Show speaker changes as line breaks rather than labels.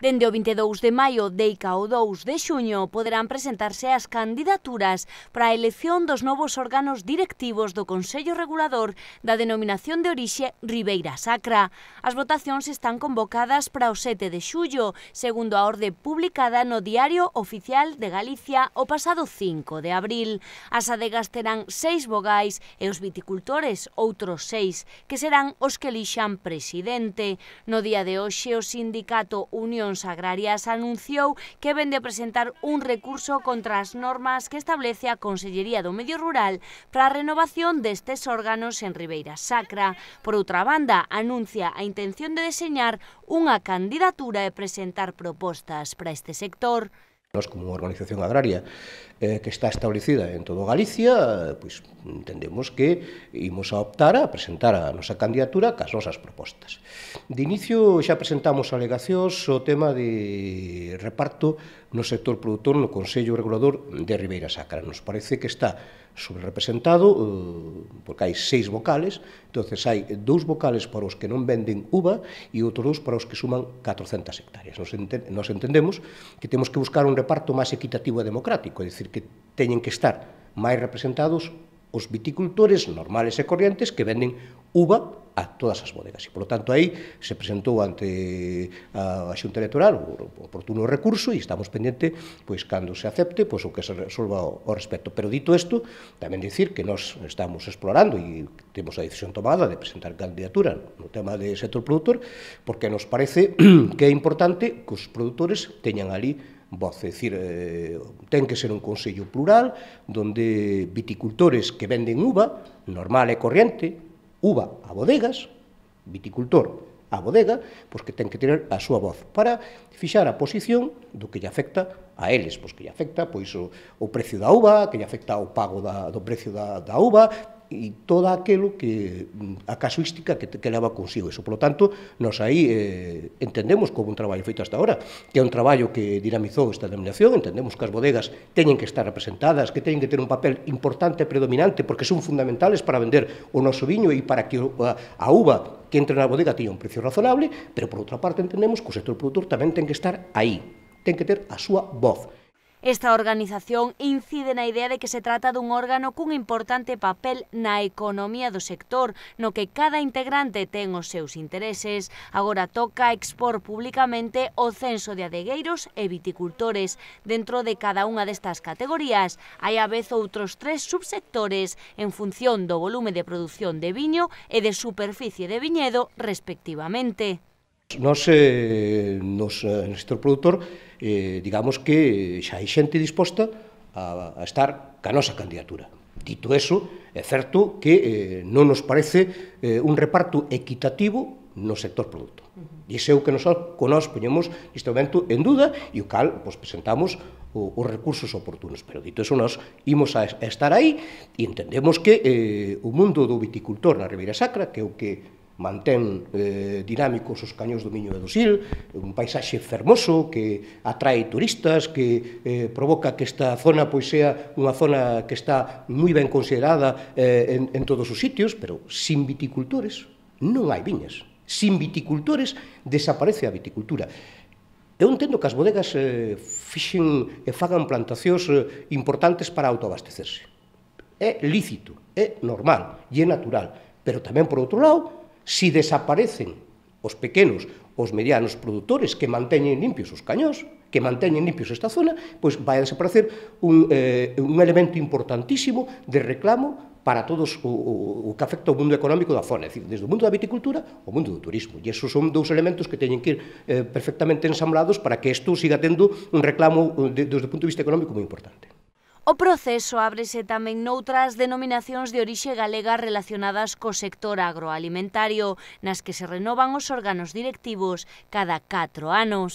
Dende o 22 de maio deica o 2 de xuño poderán presentarse as candidaturas para a elección dos novos órganos directivos do Consello Regulador da denominación de orixe Ribeira Sacra. As votacións están convocadas para o 7 de xullo, segundo a orde publicada no Diario Oficial de Galicia o pasado 5 de abril. As adegas terán seis vogais e os viticultores outros seis, que serán os que lixan presidente. No día de hoxe, o sindicato Unión Comisións Agrarias anunciou que ven de presentar un recurso contra as normas que establece a Consellería do Medio Rural para a renovación destes órganos en Ribeira Sacra. Por outra banda, anuncia a intención de deseñar unha candidatura e presentar propostas para este sector.
Nos, como unha organización agraria eh, que está establecida en todo Galicia, eh, pois entendemos que imos a optar a presentar a nosa candidatura cas nosas propostas. De inicio xa presentamos alegacións o tema de reparto no sector produtor no Consello Regulador de Ribeira Sacra. Nos parece que está sobrerepresentado eh, porque hai seis vocales, entonces hai dous vocales para os que non venden uva e outros dous para os que suman 400 hectáreas. Nos, ente nos entendemos que temos que buscar un reparto máis equitativo e democrático, é dicir, que teñen que estar máis representados os viticultores normales e corrientes que venden uva a todas as bodegas. E, polo tanto, aí se presentou ante a Xunta Electoral o oportuno recurso e estamos pendente, pois, cando se acepte, pois, o que se resolva ao respecto. Pero, dito isto, tamén dicir que nós estamos explorando e temos a decisión tomada de presentar candidatura no tema de sector produtor, porque nos parece que é importante que os produtores teñan ali voz, é dicir, eh, ten que ser un consello plural donde viticultores que venden uva, normal e corriente, uva a bodegas, viticultor a bodega, pois que ten que ter a súa voz para fixar a posición do que lle afecta a eles, pois que lle afecta pois o, o precio da uva, que lle afecta o pago da, do precio da, da uva, e toda aquilo que mm, a casuística que, que leva consigo eso. Por lo tanto, nos aí eh, entendemos como un traballo feito hasta ahora, que é un traballo que dinamizou esta denominación, entendemos que as bodegas teñen que estar representadas, que teñen que ter un papel importante e predominante, porque son fundamentales para vender o noso viño e para que a, a uva que entre na bodega teña un precio razonable, pero por outra parte entendemos que o sector produtor tamén ten que estar aí, ten que ter a súa voz,
Esta organización incide na idea de que se trata dun órgano cun importante papel na economía do sector, no que cada integrante ten os seus intereses. Agora toca expor publicamente o censo de adegueiros e viticultores. Dentro de cada unha destas categorías hai a vez outros tres subsectores en función do volume de produción de viño e de superficie de viñedo, respectivamente.
Nos, eh, nos, eh, no sector productor, eh, digamos que eh, xa hai xente disposta a, a estar ca nosa candidatura. Dito eso, é certo que eh, non nos parece eh, un reparto equitativo no sector produto. E é o que nos, o nos poñemos momento en duda e o cal pues, pois, presentamos o, os recursos oportunos. Pero dito eso, nós imos a estar aí e entendemos que eh, o mundo do viticultor na Ribeira Sacra, que é o que mantén eh, dinámicos os cañóns do Miño de Dosil, un paisaxe fermoso que atrae turistas, que eh, provoca que esta zona pois sea unha zona que está moi ben considerada eh, en, en todos os sitios, pero sin viticultores non hai viñas. Sin viticultores desaparece a viticultura. Eu entendo que as bodegas eh, fixen e fagan plantacións eh, importantes para autoabastecerse. É lícito, é normal e é natural, pero tamén, por outro lado, Si desaparecen os pequenos, os medianos produtores que manteñen limpios os cañóns, que manteñen limpios esta zona, pois vai a desaparecer un, eh, un elemento importantísimo de reclamo para todos o, o, o que afecta o mundo económico da zona, é dicir, desde o mundo da viticultura ao mundo do turismo. E esos son dous elementos que teñen que ir eh, perfectamente ensamblados para que isto siga tendo un reclamo eh, de, desde o punto de vista económico moi importante.
O proceso ábrese tamén noutras denominacións de orixe galega relacionadas co sector agroalimentario, nas que se renovan os órganos directivos cada 4 anos.